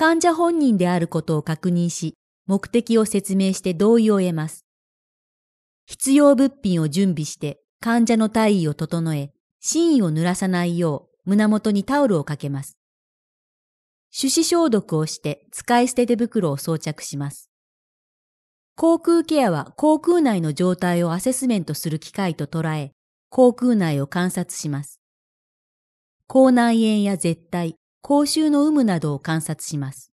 患者本人であることを確認し、目的を説明して同意を得ます。必要物品を準備して患者の体位を整え、真意を濡らさないよう胸元にタオルをかけます。手指消毒をして使い捨て手袋を装着します。航空ケアは航空内の状態をアセスメントする機会と捉え、航空内を観察します。口内炎や絶対、口臭の有無などを観察します。